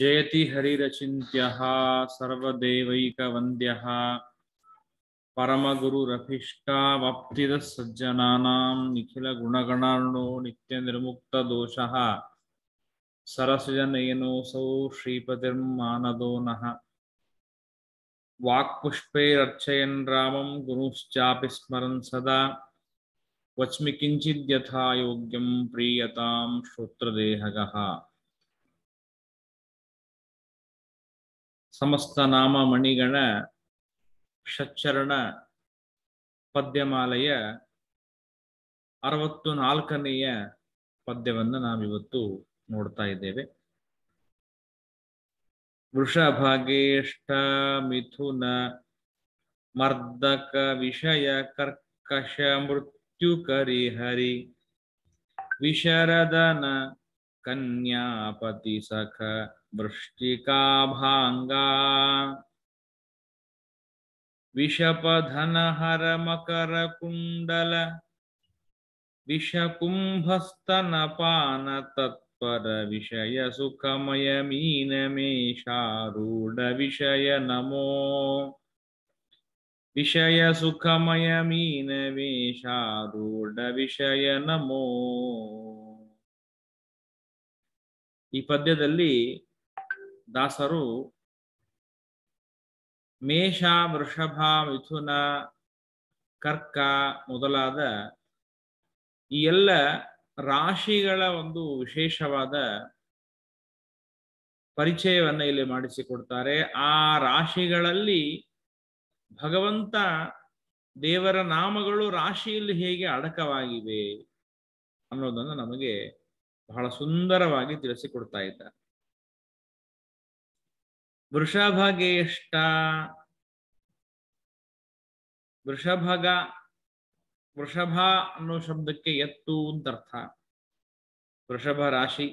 जयति हरिरचिन्त्यः सर्वदेवैकवन्द्यः परमगुरुरभिष्टावप्तिदः सज्जनानां नित्यनिर्मुक्तदोषः सरसुजनयनोऽसौ श्रीपतिर्मानदो नः वाक्पुष्पैरर्चयन् रामं गुरुश्चापि स्मरन् सदा वच्मि किञ्चिद्यथा योग्यं प्रीयतां श्रोत्रदेहगः ಸಮಸ್ತ ನಾಮ ಮಣಿಗಣ ಷಚ್ಚರಣ ಪದ್ಯಮಾಲೆಯ ಅರವತ್ತು ನಾಲ್ಕನೆಯ ಪದ್ಯವನ್ನು ನಾವಿವತ್ತು ನೋಡ್ತಾ ಇದ್ದೇವೆ ವೃಷಭಗೇಷ್ಟ ಮಿಥುನ ಮರ್ದಕ ವಿಷಯ ಕರ್ಕಶ ಕರಿ ಹರಿ ವಿಶರದನ ಕನ್ಯಾಪತಿ ಸಖ वृष्टिकाभाङ्गा विषपधनहरमकरकुण्डल विषकुम्भस्तनपानतत्परविषयसुखमयमीनमेषारूढविषय नमो ವಿಷಯಸುಖಮಯಮೀನವೇಷಾರೂಢವಿಷಯ ನಮೋ ಈ ಪದ್ಯದಲ್ಲಿ ದಾಸರು ಮೇಷ ವೃಷಭ ಮಿಥುನ ಕರ್ಕ ಮೊದಲಾದ ಈ ಎಲ್ಲ ರಾಶಿಗಳ ಒಂದು ವಿಶೇಷವಾದ ಪರಿಚಯವನ್ನು ಇಲ್ಲಿ ಮಾಡಿಸಿಕೊಡ್ತಾರೆ ಆ ರಾಶಿಗಳಲ್ಲಿ ಭಗವಂತ ದೇವರ ನಾಮಗಳು ರಾಶಿಯಲ್ಲಿ ಹೇಗೆ ಅಡಕವಾಗಿವೆ ಅನ್ನೋದನ್ನು ನಮಗೆ ಬಹಳ ಸುಂದರವಾಗಿ ತಿಳಿಸಿಕೊಡ್ತಾ ಇದ್ದಾರೆ ವೃಷಭಗೆ ಎಷ್ಟ ವೃಷಭಗ ವೃಷಭ ಅನ್ನೋ ಶಬ್ದಕ್ಕೆ ಎತ್ತು ಅಂತ ಅರ್ಥ ವೃಷಭ ರಾಶಿ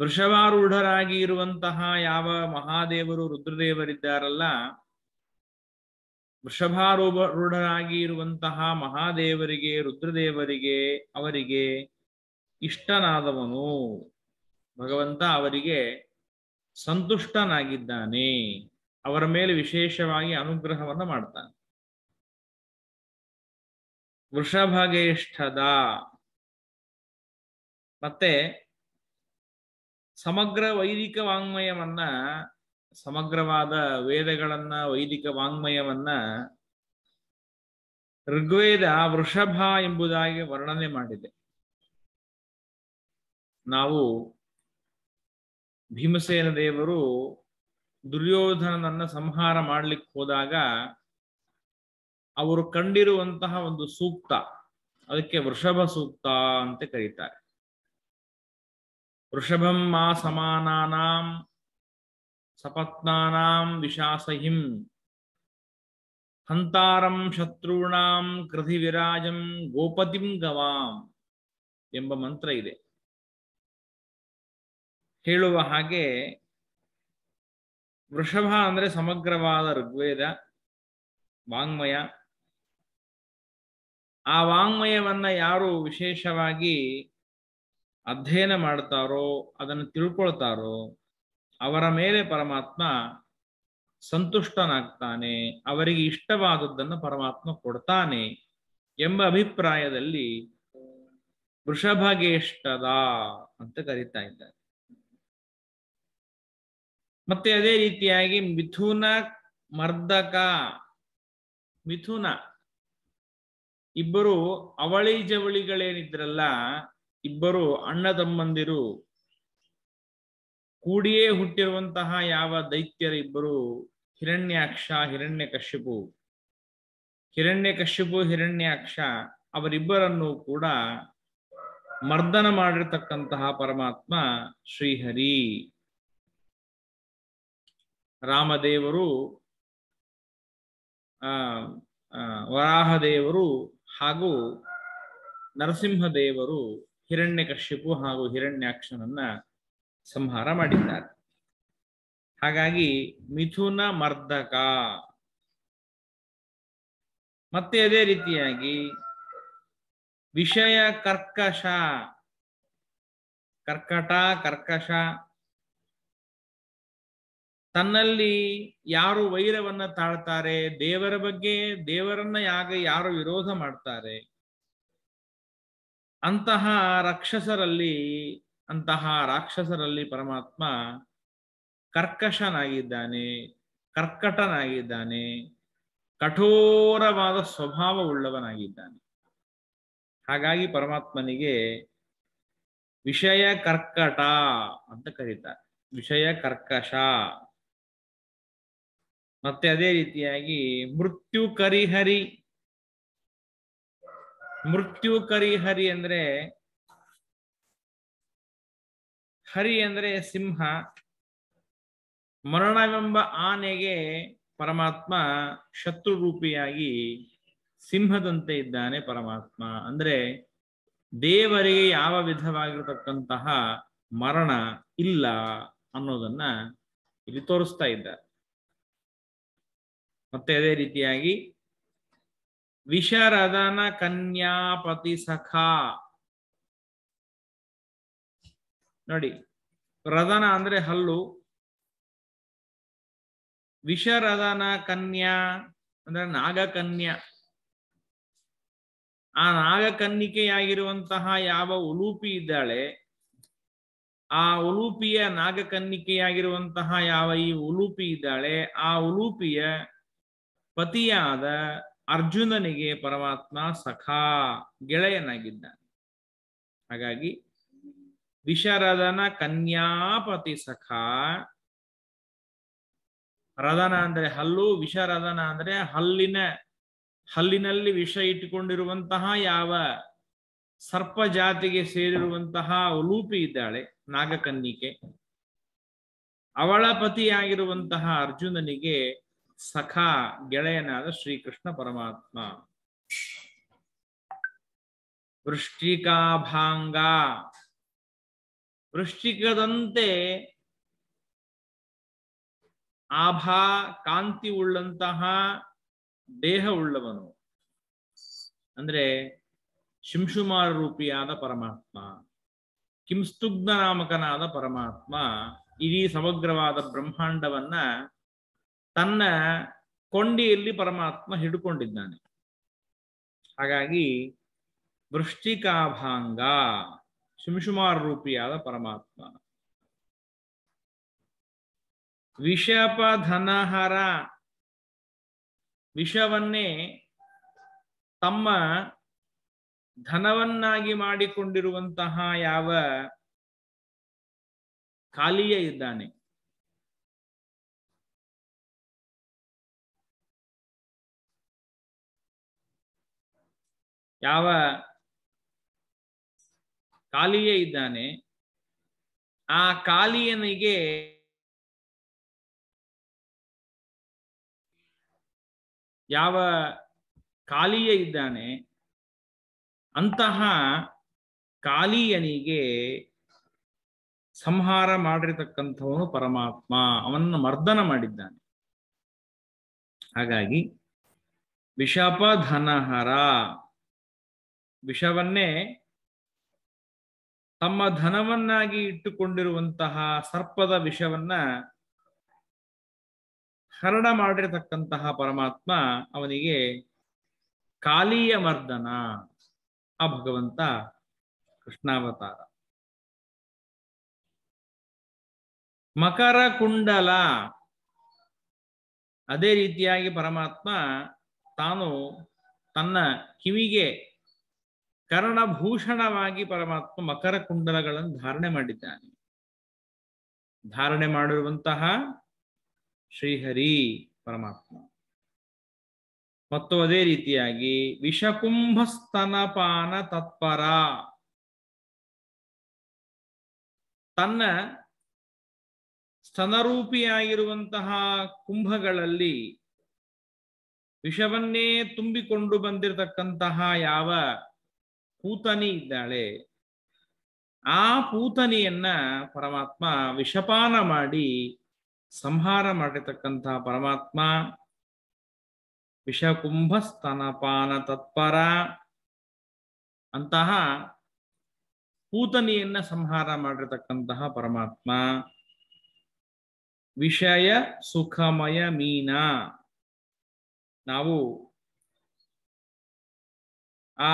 ವೃಷಭಾರೂಢರಾಗಿ ಇರುವಂತಹ ಯಾವ ಮಹಾದೇವರು ರುದ್ರದೇವರಿದ್ದಾರಲ್ಲ ವೃಷಭಾರೂಢರಾಗಿ ಇರುವಂತಹ ಮಹಾದೇವರಿಗೆ ರುದ್ರದೇವರಿಗೆ ಅವರಿಗೆ ಇಷ್ಟನಾದವನು ಭಗವಂತ ಅವರಿಗೆ ಸಂತುಷ್ಟನಾಗಿದ್ದಾನೆ ಅವರ ಮೇಲೆ ವಿಶೇಷವಾಗಿ ಅನುಗ್ರಹವನ್ನು ಮಾಡ್ತಾನೆ ವೃಷಭಗೇಷ್ಠದ ಮತ್ತೆ ಸಮಗ್ರ ವೈದಿಕ ವಾಂಗ್ಮಯವನ್ನ ಸಮಗ್ರವಾದ ವೇದಗಳನ್ನ ವೈದಿಕ ವಾಂಗ್ಮಯವನ್ನ ಋಗ್ವೇದ ವೃಷಭ ಎಂಬುದಾಗಿ ವರ್ಣನೆ ಮಾಡಿದೆ ನಾವು ಭೀಮಸೇನ ದೇವರು ದುರ್ಯೋಧನನನ್ನ ಸಂಹಾರ ಮಾಡಲಿಕ್ಕೆ ಹೋದಾಗ ಅವರು ಕಂಡಿರುವಂತಹ ಒಂದು ಸೂಕ್ತ ಅದಕ್ಕೆ ವೃಷಭ ಸೂಕ್ತ ಅಂತ ಕರೀತಾರೆ ವೃಷಭಂ ಮಾ ಸಮಾನಾಂ ಸಪತ್ನಾಂ ವಿಷಾಸಹಿಂ ಹಂತಾರಂ ಶತ್ರುಣಾಂ ಕೃಧಿ ವಿರಾಜಂ ಗೋಪತಿಂ ಗವಾಂ ಎಂಬ ಮಂತ್ರ ಇದೆ ಹೇಳುವ ಹಾಗೆ ವೃಷಭ ಅಂದರೆ ಸಮಗ್ರವಾದ ಋಗ್ವೇದ ವಾಂಗ್ಮಯ ಆ ವಾಂಗ್ಮಯವನ್ನು ಯಾರು ವಿಶೇಷವಾಗಿ ಅಧ್ಯಯನ ಮಾಡ್ತಾರೋ ಅದನ್ನು ತಿಳ್ಕೊಳ್ತಾರೋ ಅವರ ಮೇಲೆ ಪರಮಾತ್ಮ ಸಂತುಷ್ಟನಾಗ್ತಾನೆ ಅವರಿಗೆ ಇಷ್ಟವಾದದ್ದನ್ನು ಪರಮಾತ್ಮ ಕೊಡ್ತಾನೆ ಎಂಬ ಅಭಿಪ್ರಾಯದಲ್ಲಿ ವೃಷಭಗೇಷ್ಟದ ಅಂತ ಕರೀತಾ ಇದ್ದಾರೆ ಮತ್ತೆ ಅದೇ ರೀತಿಯಾಗಿ ಮಿಥುನ ಮರ್ದಕ ಮಿಥುನ ಇಬ್ಬರು ಅವಳಿ ಜವಳಿಗಳೇನಿದ್ರಲ್ಲ ಇಬ್ಬರು ಅಣ್ಣ ತಮ್ಮಂದಿರು ಕೂಡಿಯೇ ಹುಟ್ಟಿರುವಂತಹ ಯಾವ ದೈತ್ಯರ ಇಬ್ಬರು ಹಿರಣ್ಯಾಕ್ಷ ಹಿರಣ್ಯ ಕಶ್ಯಪು ಹಿರಣ್ಯ ಕಶ್ಯಪು ಹಿರಣ್ಯಾಕ್ಷ ಅವರಿಬ್ಬರನ್ನು ಕೂಡ ಮರ್ದನ ಮಾಡಿರ್ತಕ್ಕಂತಹ ಪರಮಾತ್ಮ ಶ್ರೀಹರಿ ರಾಮದೇವರು ವರಾಹದೇವರು ಹಾಗೂ ನರಸಿಂಹದೇವರು ಕಶ್ಯಪು ಹಾಗೂ ಹಿರಣ್ಯಾಕ್ಷನನ್ನ ಸಂಹಾರ ಮಾಡಿದ್ದಾರೆ ಹಾಗಾಗಿ ಮಿಥುನ ಮರ್ದಕ ಮತ್ತೆ ಅದೇ ರೀತಿಯಾಗಿ ವಿಷಯ ಕರ್ಕಶ ಕರ್ಕಟ ಕರ್ಕಶ ತನ್ನಲ್ಲಿ ಯಾರು ವೈರವನ್ನ ತಾಳ್ತಾರೆ ದೇವರ ಬಗ್ಗೆ ದೇವರನ್ನ ಯಾಗ ಯಾರು ವಿರೋಧ ಮಾಡ್ತಾರೆ ಅಂತಹ ರಾಕ್ಷಸರಲ್ಲಿ ಅಂತಹ ರಾಕ್ಷಸರಲ್ಲಿ ಪರಮಾತ್ಮ ಕರ್ಕಶನಾಗಿದ್ದಾನೆ ಕರ್ಕಟನಾಗಿದ್ದಾನೆ ಕಠೋರವಾದ ಸ್ವಭಾವವುಳ್ಳವನಾಗಿದ್ದಾನೆ ಹಾಗಾಗಿ ಪರಮಾತ್ಮನಿಗೆ ವಿಷಯ ಕರ್ಕಟ ಅಂತ ಕರೀತಾರೆ ವಿಷಯ ಕರ್ಕಶ ಮತ್ತೆ ಅದೇ ರೀತಿಯಾಗಿ ಮೃತ್ಯು ಕರಿಹರಿ ಮೃತ್ಯು ಕರಿಹರಿ ಅಂದ್ರೆ ಹರಿ ಅಂದ್ರೆ ಸಿಂಹ ಮರಣವೆಂಬ ಆನೆಗೆ ಪರಮಾತ್ಮ ಶತ್ರು ರೂಪಿಯಾಗಿ ಸಿಂಹದಂತೆ ಇದ್ದಾನೆ ಪರಮಾತ್ಮ ಅಂದ್ರೆ ದೇವರಿಗೆ ಯಾವ ವಿಧವಾಗಿರತಕ್ಕಂತಹ ಮರಣ ಇಲ್ಲ ಅನ್ನೋದನ್ನ ಇಲ್ಲಿ ತೋರಿಸ್ತಾ ಇದ್ದಾರೆ ಮತ್ತೆ ಅದೇ ರೀತಿಯಾಗಿ ವಿಷರದನ ಕನ್ಯಾಪತಿ ಸಖ ನೋಡಿ ರದನ ಅಂದ್ರೆ ಹಲ್ಲು ವಿಷರದನ ಕನ್ಯಾ ಅಂದ್ರೆ ನಾಗಕನ್ಯಾ ಆ ನಾಗಕನ್ನಿಕೆಯಾಗಿರುವಂತಹ ಯಾವ ಉಲೂಪಿ ಇದ್ದಾಳೆ ಆ ಉಲೂಪಿಯ ನಾಗಕನ್ನಿಕೆಯಾಗಿರುವಂತಹ ಯಾವ ಈ ಉಲೂಪಿ ಇದ್ದಾಳೆ ಆ ಉಲೂಪಿಯ ಪತಿಯಾದ ಅರ್ಜುನನಿಗೆ ಪರಮಾತ್ಮ ಸಖಾ ಗೆಳೆಯನಾಗಿದ್ದಾನೆ ಹಾಗಾಗಿ ವಿಶರದನ ಕನ್ಯಾಪತಿ ಸಖ ರದನ ಅಂದ್ರೆ ಹಲ್ಲು ವಿಷರದನ ಅಂದ್ರೆ ಹಲ್ಲಿನ ಹಲ್ಲಿನಲ್ಲಿ ವಿಷ ಇಟ್ಟುಕೊಂಡಿರುವಂತಹ ಯಾವ ಸರ್ಪ ಜಾತಿಗೆ ಸೇರಿರುವಂತಹ ಉಲೂಪಿ ಇದ್ದಾಳೆ ನಾಗಕನ್ನಿಕೆ ಅವಳ ಪತಿಯಾಗಿರುವಂತಹ ಅರ್ಜುನನಿಗೆ ಸಖ ಗೆಳೆಯನಾದ ಶ್ರೀಕೃಷ್ಣ ಪರಮಾತ್ಮ ವೃಷ್ಟಿಕಾಭಾಂಗ ವೃಷ್ಟಿಕದಂತೆ ಆಭಾ ಕಾಂತಿ ಉಳ್ಳಂತಹ ದೇಹ ಉಳ್ಳವನು ಅಂದ್ರೆ ಶಿಂಶುಮಾರ ರೂಪಿಯಾದ ಪರಮಾತ್ಮ ಕಿಂಸ್ತುಗ್ನ ನಾಮಕನಾದ ಪರಮಾತ್ಮ ಇಡೀ ಸಮಗ್ರವಾದ ಬ್ರಹ್ಮಾಂಡವನ್ನ ತನ್ನ ಕೊಂಡಿಯಲ್ಲಿ ಪರಮಾತ್ಮ ಹಿಡ್ಕೊಂಡಿದ್ದಾನೆ ಹಾಗಾಗಿ ವೃಷ್ಟಿಕಾಭಾಂಗ ಶಿಂಶುಮಾರ್ ರೂಪಿಯಾದ ಪರಮಾತ್ಮ ಧನಹರ ವಿಷವನ್ನೇ ತಮ್ಮ ಧನವನ್ನಾಗಿ ಮಾಡಿಕೊಂಡಿರುವಂತಹ ಯಾವ ಖಾಲಿಯ ಇದ್ದಾನೆ ಯಾವ ಕಾಲಿಯೇ ಇದ್ದಾನೆ ಆ ಕಾಲಿಯನಿಗೆ ಯಾವ ಕಾಲಿಯೇ ಇದ್ದಾನೆ ಅಂತಹ ಕಾಲಿಯನಿಗೆ ಸಂಹಾರ ಮಾಡಿರತಕ್ಕಂಥವನು ಪರಮಾತ್ಮ ಅವನನ್ನು ಮರ್ದನ ಮಾಡಿದ್ದಾನೆ ಹಾಗಾಗಿ ವಿಷಪ ಧನಹರ ವಿಷವನ್ನೇ ತಮ್ಮ ಧನವನ್ನಾಗಿ ಇಟ್ಟುಕೊಂಡಿರುವಂತಹ ಸರ್ಪದ ವಿಷವನ್ನ ಹರಣ ಮಾಡಿರತಕ್ಕಂತಹ ಪರಮಾತ್ಮ ಅವನಿಗೆ ಕಾಲಿಯ ಮರ್ದನ ಆ ಭಗವಂತ ಕೃಷ್ಣಾವತಾರ ಮಕರ ಕುಂಡಲ ಅದೇ ರೀತಿಯಾಗಿ ಪರಮಾತ್ಮ ತಾನು ತನ್ನ ಕಿವಿಗೆ ಕರ್ಣಭೂಷಣವಾಗಿ ಪರಮಾತ್ಮ ಮಕರ ಕುಂಡಲಗಳನ್ನು ಧಾರಣೆ ಮಾಡಿದ್ದಾನೆ ಧಾರಣೆ ಮಾಡಿರುವಂತಹ ಶ್ರೀಹರಿ ಪರಮಾತ್ಮ ಮತ್ತು ಅದೇ ರೀತಿಯಾಗಿ ವಿಷಕುಂಭ ಸ್ತನಪಾನ ತತ್ಪರ ತನ್ನ ಸ್ತನರೂಪಿಯಾಗಿರುವಂತಹ ಕುಂಭಗಳಲ್ಲಿ ವಿಷವನ್ನೇ ತುಂಬಿಕೊಂಡು ಬಂದಿರತಕ್ಕಂತಹ ಯಾವ ಪೂತನಿ ಇದ್ದಾಳೆ ಆ ಪೂತನಿಯನ್ನ ಪರಮಾತ್ಮ ವಿಷಪಾನ ಮಾಡಿ ಸಂಹಾರ ಮಾಡಿರ್ತಕ್ಕಂತಹ ಪರಮಾತ್ಮ ವಿಷಕುಂಭ ಸ್ತನಪಾನ ತತ್ಪರ ಅಂತಹ ಪೂತನಿಯನ್ನ ಸಂಹಾರ ಮಾಡಿರ್ತಕ್ಕಂತಹ ಪರಮಾತ್ಮ ವಿಷಯ ಸುಖಮಯ ಮೀನಾ ನಾವು ಆ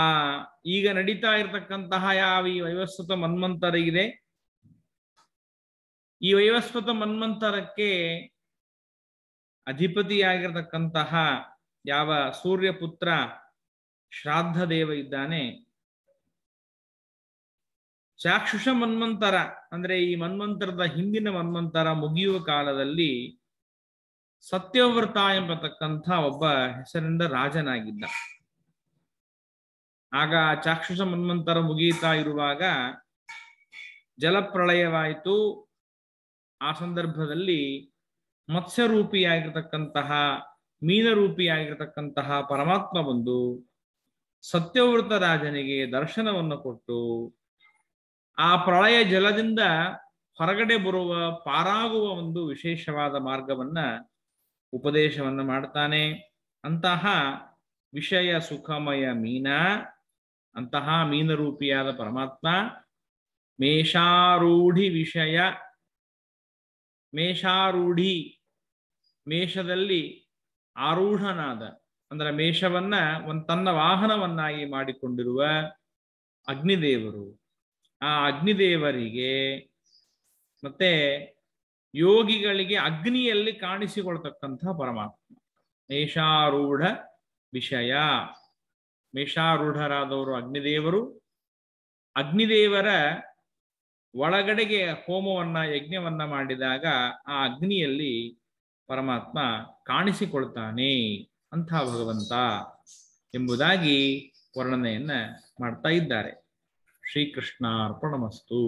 ಈಗ ನಡೀತಾ ಇರತಕ್ಕಂತಹ ಯಾವ ಈ ವೈವಸ್ವತ ಇದೆ ಈ ವೈವಸ್ವತ ಮನ್ಮಂತರಕ್ಕೆ ಅಧಿಪತಿಯಾಗಿರ್ತಕ್ಕಂತಹ ಯಾವ ಸೂರ್ಯಪುತ್ರ ಶ್ರಾದ್ದ ದೇವ ಇದ್ದಾನೆ ಚಾಕ್ಷುಷ ಮನ್ಮಂತರ ಅಂದ್ರೆ ಈ ಮನ್ಮಂತರದ ಹಿಂದಿನ ಮನ್ಮಂತರ ಮುಗಿಯುವ ಕಾಲದಲ್ಲಿ ಸತ್ಯವ್ರತ ಎಂಬತಕ್ಕಂಥ ಒಬ್ಬ ಹೆಸರಿಂದ ರಾಜನಾಗಿದ್ದ ಆಗ ಚಾಕ್ಷುಷ ಮನ್ವಂತರ ಮುಗಿಯುತ್ತಾ ಇರುವಾಗ ಜಲಪ್ರಳಯವಾಯಿತು ಆ ಸಂದರ್ಭದಲ್ಲಿ ಮತ್ಸ್ಯರೂಪಿಯಾಗಿರ್ತಕ್ಕಂತಹ ಮೀನರೂಪಿಯಾಗಿರ್ತಕ್ಕಂತಹ ಪರಮಾತ್ಮ ಬಂದು ಸತ್ಯವ್ರತ ರಾಜನಿಗೆ ದರ್ಶನವನ್ನು ಕೊಟ್ಟು ಆ ಪ್ರಳಯ ಜಲದಿಂದ ಹೊರಗಡೆ ಬರುವ ಪಾರಾಗುವ ಒಂದು ವಿಶೇಷವಾದ ಮಾರ್ಗವನ್ನ ಉಪದೇಶವನ್ನು ಮಾಡ್ತಾನೆ ಅಂತಹ ವಿಷಯ ಸುಖಮಯ ಮೀನ ಅಂತಹ ಮೀನರೂಪಿಯಾದ ಪರಮಾತ್ಮ ಮೇಷಾರೂಢಿ ವಿಷಯ ಮೇಷಾರೂಢಿ ಮೇಷದಲ್ಲಿ ಆರೂಢನಾದ ಅಂದ್ರೆ ಮೇಷವನ್ನ ಒಂದು ತನ್ನ ವಾಹನವನ್ನಾಗಿ ಮಾಡಿಕೊಂಡಿರುವ ಅಗ್ನಿದೇವರು ಆ ಅಗ್ನಿದೇವರಿಗೆ ಮತ್ತೆ ಯೋಗಿಗಳಿಗೆ ಅಗ್ನಿಯಲ್ಲಿ ಕಾಣಿಸಿಕೊಳ್ತಕ್ಕಂತಹ ಪರಮಾತ್ಮ ಮೇಷಾರೂಢ ವಿಷಯ ಮೇಷಾರೂಢರಾದವರು ಅಗ್ನಿದೇವರು ಅಗ್ನಿದೇವರ ಒಳಗಡೆಗೆ ಹೋಮವನ್ನ ಯಜ್ಞವನ್ನ ಮಾಡಿದಾಗ ಆ ಅಗ್ನಿಯಲ್ಲಿ ಪರಮಾತ್ಮ ಕಾಣಿಸಿಕೊಳ್ತಾನೆ ಅಂತ ಭಗವಂತ ಎಂಬುದಾಗಿ ವರ್ಣನೆಯನ್ನ ಮಾಡ್ತಾ ಇದ್ದಾರೆ ಶ್ರೀಕೃಷ್ಣಾರ್ಪಣಮಸ್ತು